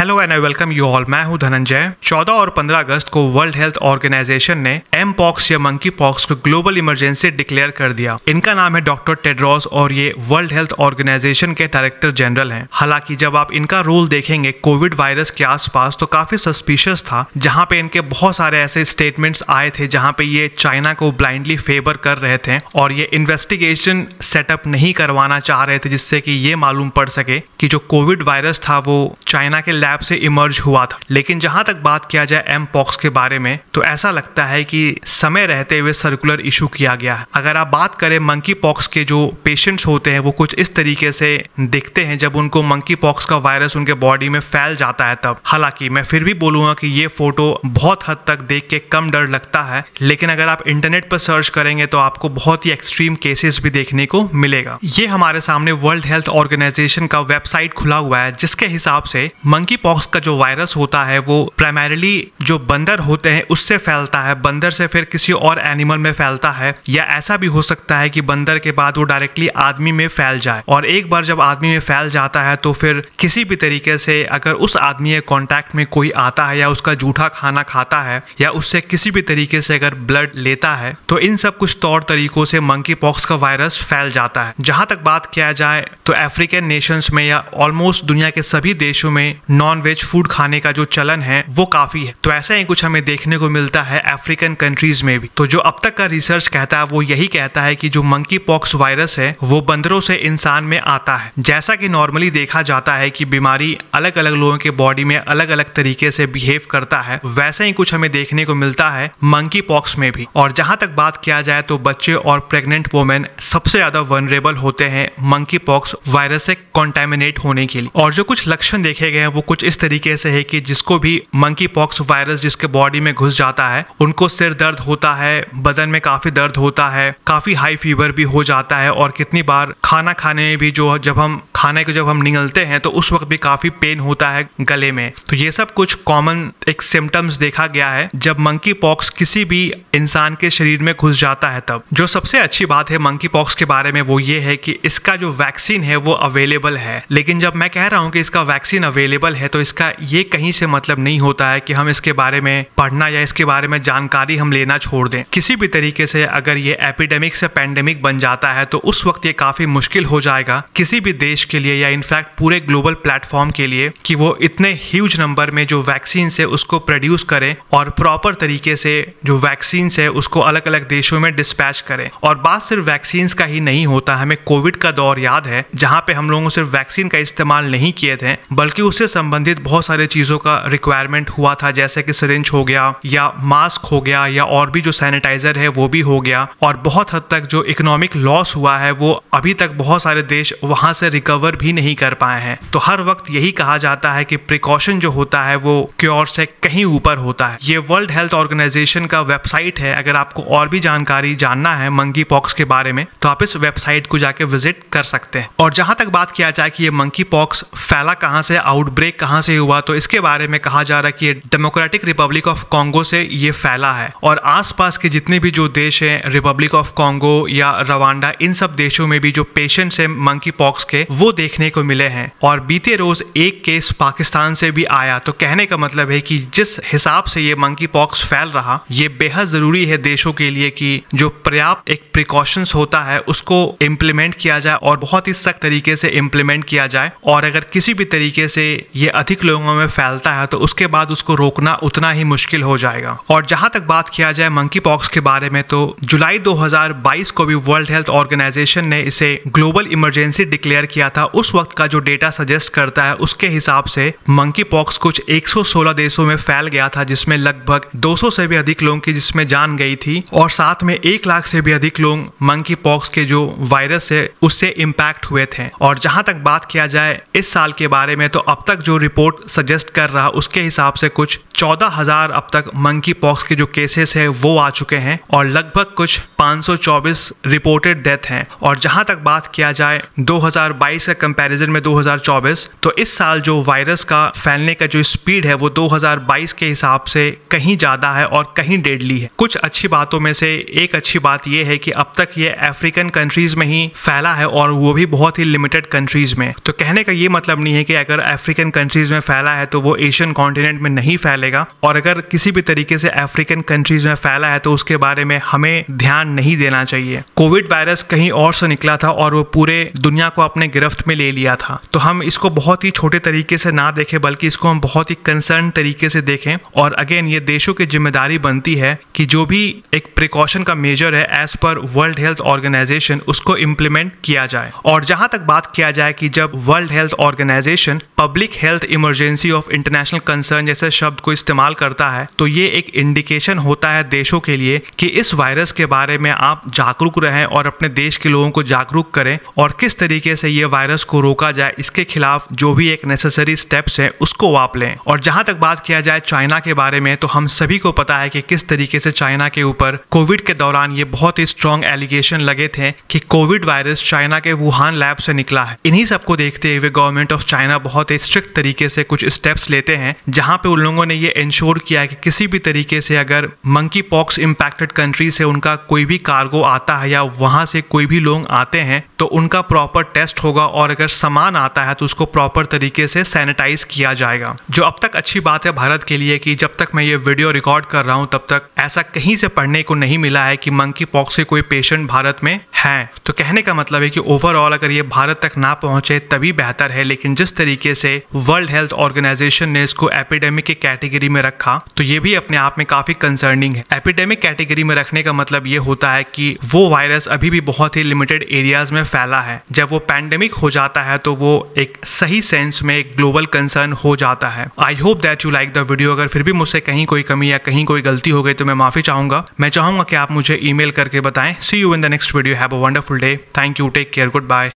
hello and I welcome you all मैं हूं धनंजय 14 और 15 अगस्त को वर्ल्ड हेल्थ ऑर्गेनाइजेशन ने एम पॉक्स या मंकी पॉक्स को ग्लोबल इमरजेंसी डिक्लेयर कर दिया इनका नाम है डॉक्टर टेड्रॉस और ये वर्ल्ड हेल्थ ऑर्गेनाइजेशन के डायरेक्टर जनरल हैं हालांकि जब आप इनका रोल देखेंगे कोविड वायरस के आसपास तो काफी सस्पिशियस था जहाँ पे इनके बहुत सारे ऐसे स्टेटमेंट्स आए थे जहाँ पे ये चाइना को ब्लाइंडली फेवर कर रहे थे और ये इन्वेस्टिगेशन सेटअप नहीं करवाना चाह रहे थे जिससे कि ये मालूम पड़ सके कि जो कोविड वायरस था वो चाइना के लैब लैब से इमर्ज हुआ था लेकिन जहां तक बात किया जाए एम पॉक्स के बारे में तो ऐसा लगता है कि समय रहते हुए सर्कुलर इशू किया गया है अगर आप बात करें मंकी पॉक्स के जो पेशेंट्स होते हैं वो कुछ इस तरीके से दिखते हैं जब उनको मंकी पॉक्स का वायरस उनके बॉडी में फैल जाता है तब हालांकि मैं फिर भी बोलूंगा कि ये फोटो बहुत हद तक देख के कम डर लगता है लेकिन अगर आप इंटरनेट पर सर्च करेंगे तो आपको बहुत ही एक्सट्रीम केसेस भी देखने को मिलेगा ये हमारे सामने वर्ल्ड हेल्थ ऑर्गेनाइजेशन का वेबसाइट खुला हुआ है जिसके हिसाब से मंकी पॉक्स का जो वायरस होता है वो प्राइमरीली जो बंदर होते हैं उससे फैलता है बंदर से फिर किसी और एनिमल में फैलता है या ऐसा भी हो सकता है कि बंदर के बाद वो डायरेक्टली आदमी में फैल जाए और एक बार जब आदमी में फैल जाता है तो फिर किसी भी तरीके से अगर उस आदमी के कॉन्टैक्ट में कोई आता है या उसका जूठा खाना खाता है या उससे किसी भी तरीके से अगर ब्लड लेता है तो इन सब कुछ तौर तरीकों से मंकी पॉक्स का वायरस फैल जाता है जहां तक बात किया जाए तो अफ्रीकन नेशंस में या ऑलमोस्ट दुनिया के सभी देशों में नॉन नॉन वेज फूड खाने का जो चलन है वो काफ़ी है तो ऐसा ही कुछ हमें देखने को मिलता है अफ्रीकन कंट्रीज में भी तो जो अब तक का रिसर्च कहता है वो यही कहता है कि जो मंकी पॉक्स वायरस है वो बंदरों से इंसान में आता है जैसा कि नॉर्मली देखा जाता है कि बीमारी अलग अलग लोगों के बॉडी में अलग अलग तरीके से बिहेव करता है वैसा ही कुछ हमें देखने को मिलता है मंकी पॉक्स में भी और जहां तक बात किया जाए तो बच्चे और प्रेग्नेंट वोमेन सबसे ज्यादा वनरेबल होते हैं मंकी पॉक्स वायरस से कॉन्टेमिनेट होने के लिए और जो कुछ लक्षण देखे गए हैं वो कुछ कुछ इस तरीके से है कि जिसको भी मंकी पॉक्स वायरस जिसके बॉडी में घुस जाता है उनको सिर दर्द होता है बदन में काफ़ी दर्द होता है काफ़ी हाई फीवर भी हो जाता है और कितनी बार खाना खाने में भी जो जब हम खाने को जब हम निगलते हैं तो उस वक्त भी काफ़ी पेन होता है गले में तो ये सब कुछ कॉमन एक सिम्टम्स देखा गया है जब मंकी पॉक्स किसी भी इंसान के शरीर में घुस जाता है तब जो सबसे अच्छी बात है मंकी पॉक्स के बारे में वो ये है कि इसका जो वैक्सीन है वो अवेलेबल है लेकिन जब मैं कह रहा हूँ कि इसका वैक्सीन अवेलेबल है तो इसका ये कहीं से मतलब नहीं होता है कि हम इसके बारे में पढ़ना या इसके बारे में जानकारी हम लेना छोड़ दें किसी भी तरीके से अगर ये एपिडेमिक से पैंडेमिक बन जाता है तो उस वक्त ये काफी मुश्किल हो जाएगा किसी भी देश के लिए या इनफैक्ट पूरे ग्लोबल प्लेटफॉर्म के लिए कि वो इतने ह्यूज नंबर में जो वैक्सीन है उसको प्रोड्यूस करें और प्रॉपर तरीके से जो वैक्सीन है उसको अलग अलग देशों में डिस्पैच करें और बात सिर्फ वैक्सीन का ही नहीं होता हमें कोविड का दौर याद है जहाँ पे हम लोगों सिर्फ वैक्सीन का इस्तेमाल नहीं किए थे बल्कि उससे संबंधित बहुत सारे चीज़ों का रिक्वायरमेंट हुआ था जैसे कि सरेंज हो गया या मास्क हो गया या और भी जो सैनिटाइजर है वो भी हो गया और बहुत हद तक जो इकोनॉमिक लॉस हुआ है वो अभी तक बहुत सारे देश वहां से रिकवर कवर भी नहीं कर पाए हैं तो हर वक्त यही कहा जाता है कि प्रिकॉशन जो होता है वो क्योर से कहीं ऊपर होता है ये वर्ल्ड हेल्थ ऑर्गेनाइजेशन का वेबसाइट है अगर आपको और भी जानकारी जानना है मंकी पॉक्स के बारे में तो आप इस वेबसाइट को जाके विजिट कर सकते हैं और जहां तक बात किया जाए कि ये मंकी पॉक्स फैला कहाँ से आउटब्रेक कहाँ से हुआ तो इसके बारे में कहा जा रहा है कि ये डेमोक्रेटिक रिपब्लिक ऑफ कॉन्गो से ये फैला है और आसपास के जितने भी जो देश हैं रिपब्लिक ऑफ कॉन्गो या रवांडा इन सब देशों में भी जो पेशेंट्स हैं मंकी पॉक्स के वो देखने को मिले हैं और बीते रोज एक केस पाकिस्तान से भी आया तो कहने का मतलब है कि जिस हिसाब से ये मंकी पॉक्स फैल रहा ये बेहद जरूरी है देशों के लिए कि जो पर्याप्त एक प्रिकॉशंस होता है उसको इम्प्लीमेंट किया जाए और बहुत ही सख्त तरीके से इम्प्लीमेंट किया जाए और अगर किसी भी तरीके से ये अधिक लोगों में फैलता है तो उसके बाद उसको रोकना उतना ही मुश्किल हो जाएगा और जहां तक बात किया जाए मंकी पॉक्स के बारे में तो जुलाई 2022 को भी वर्ल्ड हेल्थ ऑर्गेनाइजेशन ने इसे ग्लोबल इमरजेंसी डिक्लेयर किया था था उस वक्त का जो डेटा सजेस्ट करता है उसके हिसाब से मंकी पॉक्स कुछ 116 देशों में फैल गया था जिसमें लगभग 200 से भी अधिक लोगों की जिसमें जान गई थी और साथ में एक लाख से भी अधिक लोग मंकी पॉक्स के जो वायरस है उससे इम्पैक्ट हुए थे और जहां तक बात किया जाए इस साल के बारे में तो अब तक जो रिपोर्ट सजेस्ट कर रहा उसके हिसाब से कुछ चौदह हजार अब तक मंकी पॉक्स के जो केसेस है वो आ चुके हैं और लगभग कुछ 524 रिपोर्टेड डेथ हैं और जहां तक बात किया जाए 2022 से के कंपैरिजन में 2024 तो इस साल जो वायरस का फैलने का जो स्पीड है वो 2022 के हिसाब से कहीं ज़्यादा है और कहीं डेडली है कुछ अच्छी बातों में से एक अच्छी बात यह है कि अब तक ये अफ्रीकन कंट्रीज़ में ही फैला है और वो भी बहुत ही लिमिटेड कंट्रीज़ में तो कहने का ये मतलब नहीं है कि अगर अफ्रीकन कंट्रीज़ में फैला है तो वो एशियन कॉन्टिनेंट में नहीं फैलेगा और अगर किसी भी तरीके से अफ्रीकन कंट्रीज़ में फैला है तो उसके बारे में हमें ध्यान नहीं देना चाहिए कोविड वायरस कहीं और से निकला था और वो पूरे दुनिया को अपने गिरफ्त ट्वेल्थ में ले लिया था तो हम इसको बहुत ही छोटे तरीके से ना देखें बल्कि इसको हम बहुत ही कंसर्न तरीके से देखें और अगेन ये देशों की जिम्मेदारी बनती है कि जो भी एक प्रिकॉशन का मेजर है as per World Health Organization उसको इम्प्लीमेंट किया जाए और जहां तक बात किया जाए कि जब World Health Organization public health emergency of international concern जैसे शब्द को इस्तेमाल करता है तो ये एक इंडिकेशन होता है देशों के लिए कि इस वायरस के बारे में आप जागरूक रहें और अपने देश के लोगों को जागरूक करें और किस तरीके से ये वायरस वायरस को रोका जाए इसके खिलाफ जो भी एक नेसेसरी स्टेप्स हैं उसको आप लें और जहां तक बात किया जाए चाइना के बारे में तो हम सभी को पता है कि किस तरीके से चाइना के ऊपर कोविड के दौरान ये बहुत ही स्ट्रॉन्ग एलिगेशन लगे थे कि कोविड वायरस चाइना के वुहान लैब से निकला है इन्हीं सबको देखते हुए गवर्नमेंट ऑफ चाइना बहुत ही स्ट्रिक्ट तरीके से कुछ स्टेप्स लेते हैं जहां पे उन लोगों ने ये इंश्योर किया है कि किसी भी तरीके से अगर मंकी पॉक्स इम्पैक्टेड कंट्री से उनका कोई भी कार्गो आता है या वहां से कोई भी लोग आते हैं तो उनका प्रॉपर टेस्ट होगा और अगर सामान आता है तो उसको प्रॉपर तरीके से सैनिटाइज किया जाएगा जो अब तक अच्छी बात है भारत के लिए कि जब तक मैं ये वीडियो रिकॉर्ड कर रहा हूँ तब तक ऐसा कहीं से पढ़ने को नहीं मिला है कि मंकी पॉक्स के कोई पेशेंट भारत में है तो कहने का मतलब है कि ओवरऑल अगर ये भारत तक ना पहुंचे तभी बेहतर है लेकिन जिस तरीके से वर्ल्ड हेल्थ ऑर्गेनाइजेशन ने इसको एपिडेमिक के कैटेगरी में रखा तो ये भी अपने आप में काफी कंसर्निंग है एपिडेमिक कैटेगरी में रखने का मतलब ये होता है कि वो वायरस अभी भी बहुत ही लिमिटेड एरियाज में फैला है जब वो पैंडेमिक हो जाता है तो वो एक सही सेंस में एक ग्लोबल कंसर्न हो जाता है I hope that you like the video अगर फिर भी मुझसे कहीं कोई कमी या कहीं कोई गलती हो गई तो मैं माफी चाहूंगा मैं चाहूंगा कि आप मुझे ईमेल करके बताएं see you in the next video have a wonderful day thank you take care good bye